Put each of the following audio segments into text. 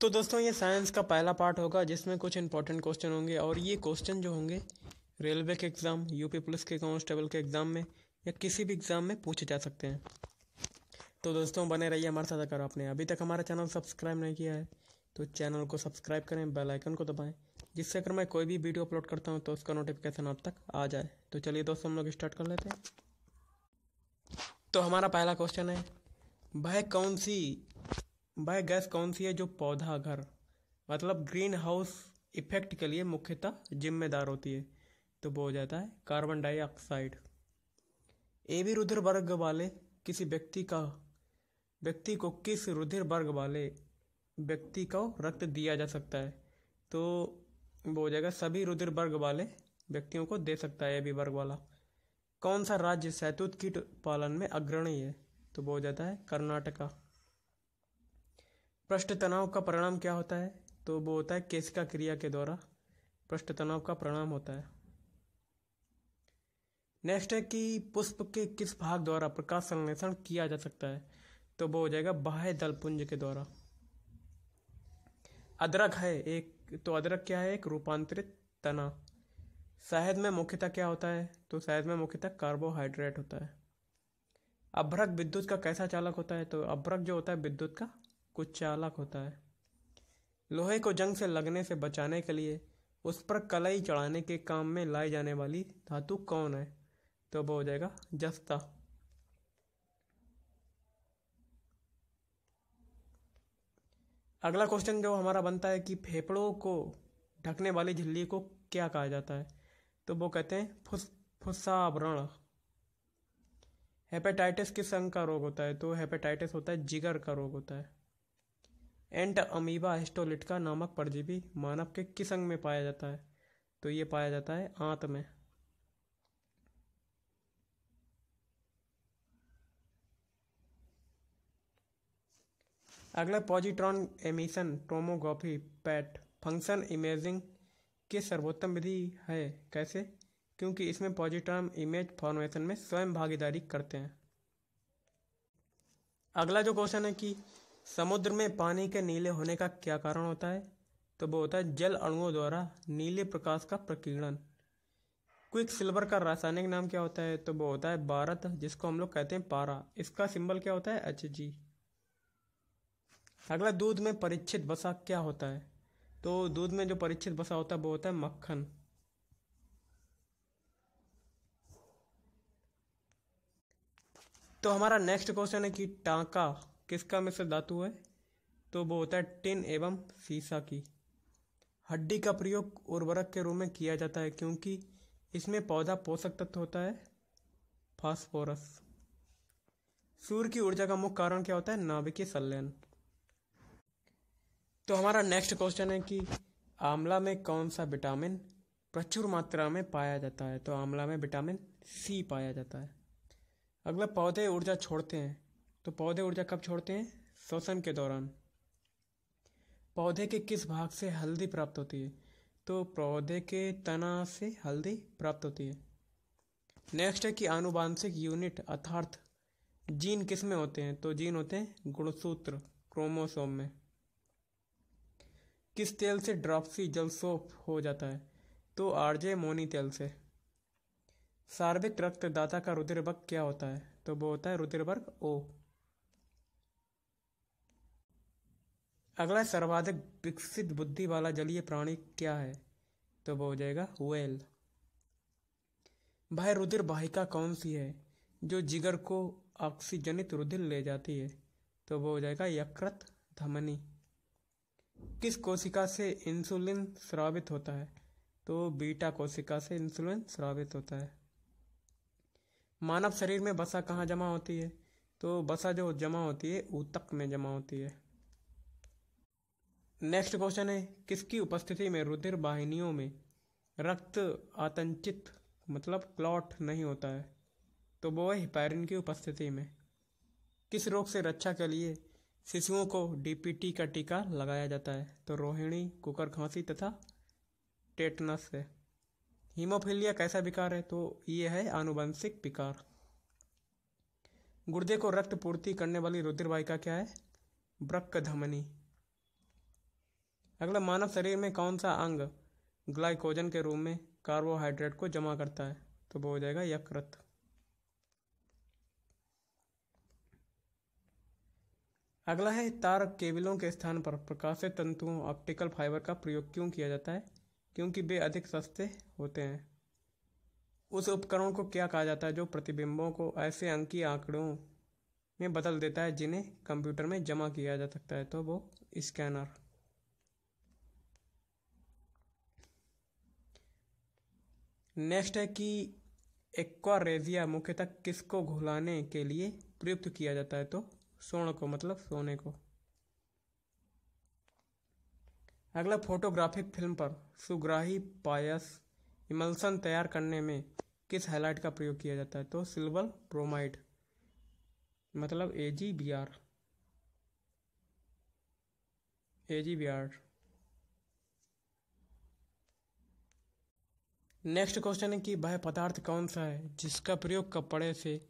तो दोस्तों ये साइंस का पहला पार्ट होगा जिसमें कुछ इंपॉर्टेंट क्वेश्चन होंगे और ये क्वेश्चन जो होंगे रेलवे के एग्ज़ाम यूपी पुलिस के कांस्टेबल के एग्ज़ाम में या किसी भी एग्ज़ाम में पूछे जा सकते हैं तो दोस्तों बने रहिए हमारे साथ अगर आपने अभी तक हमारा चैनल सब्सक्राइब नहीं किया है तो चैनल को सब्सक्राइब करें बेल आइकन को दबाएं जिससे अगर मैं कोई भी वीडियो अपलोड करता हूँ तो उसका नोटिफिकेशन आप तक आ जाए तो चलिए दोस्तों हम लोग स्टार्ट कर लेते हैं तो हमारा पहला क्वेश्चन है भाई कौन सी बायोगैस कौन सी है जो पौधा घर मतलब ग्रीन हाउस इफेक्ट के लिए मुख्यतः जिम्मेदार होती है तो वो हो जाता है कार्बन डाइऑक्साइड ए भी रुधिर वर्ग वाले किसी व्यक्ति का व्यक्ति को किस रुधिर वर्ग वाले व्यक्ति को रक्त दिया जा सकता है तो वो हो जाएगा सभी रुधिर वर्ग वाले व्यक्तियों को दे सकता है ए बी वर्ग वाला कौन सा राज्य सैतुत कीट पालन में अग्रणी है तो वो हो जाता है कर्नाटका पृष्ठ तनाव का परिणाम क्या होता है तो वो होता है केसिका क्रिया के द्वारा पृष्ठ तनाव का परिणाम होता है नेक्स्ट है कि पुष्प के किस भाग द्वारा प्रकाश संश्लेषण किया जा सकता है तो वो हो जाएगा बाह्य दलपुंज के द्वारा अदरक है एक तो अदरक क्या है एक रूपांतरित तना शहद में मुख्यतः क्या होता है तो शहद में मुख्यतः कार्बोहाइड्रेट होता है अभ्रक विद्युत का कैसा चालक होता है तो अभ्रक जो होता है विद्युत का कुछ चालक होता है लोहे को जंग से लगने से बचाने के लिए उस पर कलाई चढ़ाने के काम में लाई जाने वाली धातु कौन है तो वो हो जाएगा जस्ता अगला क्वेश्चन जो हमारा बनता है कि फेफड़ों को ढकने वाली झिल्ली को क्या कहा जाता है तो वो कहते हैं फुस फुसावरण हेपेटाइटिस किस अंग का रोग होता है तो हेपेटाइटिस होता है जिगर का रोग होता है एंट अमीबा हिस्टोलिटका नामक परजीवी मानव के किस अंग में पाया जाता है तो ये पाया जाता है आंत में अगला positron emission tomography PET function imaging की सर्वोत्तम विधि है कैसे क्योंकि इसमें पॉजिट्रॉन इमेज फॉर्मेशन में स्वयं भागीदारी करते हैं अगला जो क्वेश्चन है कि समुद्र में पानी के नीले होने का क्या कारण होता है तो वो होता है जल अणुओं द्वारा नीले प्रकाश का प्रकीर्णन क्विक सिल्वर का रासायनिक नाम क्या होता है तो वो होता है भारत जिसको हम लोग कहते हैं पारा इसका सिंबल क्या होता है एच जी अगला दूध में परीक्षित बसा क्या होता है तो दूध में जो परीक्षित बसा होता है वो होता है मक्खन तो हमारा नेक्स्ट क्वेश्चन है कि टाका किसका मिश्र धातु है तो वो होता है टिन एवं सीसा की हड्डी का प्रयोग उर्वरक के रूप में किया जाता है क्योंकि इसमें पौधा पोषक तत्व होता है फास्फोरस सूर्य की ऊर्जा का मुख्य कारण क्या होता है नाभिकीय संलयन तो हमारा नेक्स्ट क्वेश्चन है कि आंवला में कौन सा विटामिन प्रचुर मात्रा में पाया जाता है तो आंवला में विटामिन सी पाया जाता है अगला पौधे ऊर्जा छोड़ते हैं तो पौधे ऊर्जा कब छोड़ते हैं श्वसन के दौरान पौधे के किस भाग से हल्दी प्राप्त होती है तो पौधे के तना से हल्दी प्राप्त होती है नेक्स्ट है कि आनुवांशिक यूनिट अर्थार्थ जीन किस में होते हैं तो जीन होते हैं गुणसूत्र क्रोमोसोम में किस तेल से ड्रॉपसी जल सोप हो जाता है तो आरजे मोनी तेल से सार्विक रक्तदाता का रुद्रवर्ग क्या होता है तो वो होता है रुद्रवर्ग ओ अगला सर्वाधिक विकसित बुद्धि वाला जलीय प्राणी क्या है तो वो हो जाएगा वेल भाई रुधिर वाहिका कौन सी है जो जिगर को ऑक्सीजनित रुधिर ले जाती है तो वो हो जाएगा यकृत धमनी किस कोशिका से इंसुलिन स्रावित होता है तो बीटा कोशिका से इंसुलिन स्रावित होता है मानव शरीर में बसा कहाँ जमा होती है तो बसा जो जमा होती है ऊतक में जमा होती है नेक्स्ट क्वेश्चन है किसकी उपस्थिति में रुधिर वाहिनियों में रक्त आतंचित मतलब क्लॉट नहीं होता है तो वो है हिपैरिन की उपस्थिति में किस रोग से रक्षा के लिए शिशुओं को डीपीटी का टीका लगाया जाता है तो रोहिणी कुकर खांसी तथा टेटनस है हीमोफीलिया कैसा विकार है तो ये है आनुवंशिक विकार गुर्दे को रक्त पूर्ति करने वाली रुद्रवाहिका क्या है ब्रक धमनी अगला मानव शरीर में कौन सा अंग ग्लाइकोजन के रूप में कार्बोहाइड्रेट को जमा करता है तो वो हो जाएगा यकृत अगला है तार केबलों के स्थान पर प्रकाशित तंतुओं ऑप्टिकल फाइबर का प्रयोग क्यों किया जाता है क्योंकि वे अधिक सस्ते होते हैं उस उपकरण को क्या कहा जाता है जो प्रतिबिंबों को ऐसे अंकी आंकड़ों में बदल देता है जिन्हें कंप्यूटर में जमा किया जा सकता है तो वो स्कैनर नेक्स्ट है कि एक्वारेजिया मुख्यतः किसको घुलाने के लिए प्रयुक्त किया जाता है तो स्वर्ण को मतलब सोने को अगला फोटोग्राफिक फिल्म पर सुग्राही पायस इमल्सन तैयार करने में किस हाइलाइट का प्रयोग किया जाता है तो सिल्वर ब्रोमाइड मतलब A G B R A G B R next question है कि वह पदार्थ कौन सा है जिसका प्रयोग कपड़े से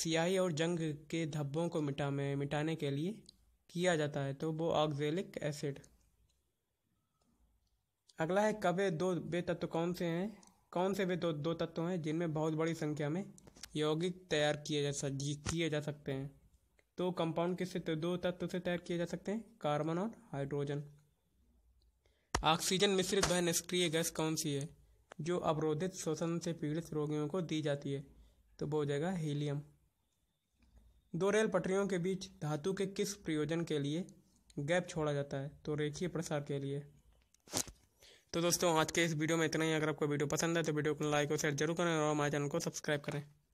सियाही और जंग के धब्बों को मिटा में मिटाने के लिए किया जाता है तो वो ऑक्जेलिक एसिड अगला है कवे दो वे तत्व कौन से हैं कौन से वे दो दो तत्व हैं जिनमें बहुत बड़ी संख्या में यौगिक तैयार किए जा किए जा सकते हैं तो कंपाउंड किससे तो दो तत्व से तैयार किए जा सकते हैं कार्बन और हाइड्रोजन ऑक्सीजन मिश्रित वह निष्क्रिय गैस कौन सी है जो अवरोधित श्वसन से पीड़ित रोगियों को दी जाती है तो वो हो जाएगा हीलियम दो रेल पटरियों के बीच धातु के किस प्रयोजन के लिए गैप छोड़ा जाता है तो रेखीय प्रसार के लिए तो दोस्तों आज के इस वीडियो में इतना ही अगर आपको वीडियो पसंद है तो वीडियो को लाइक और शेयर जरूर करें और हमारे चैनल को सब्सक्राइब करें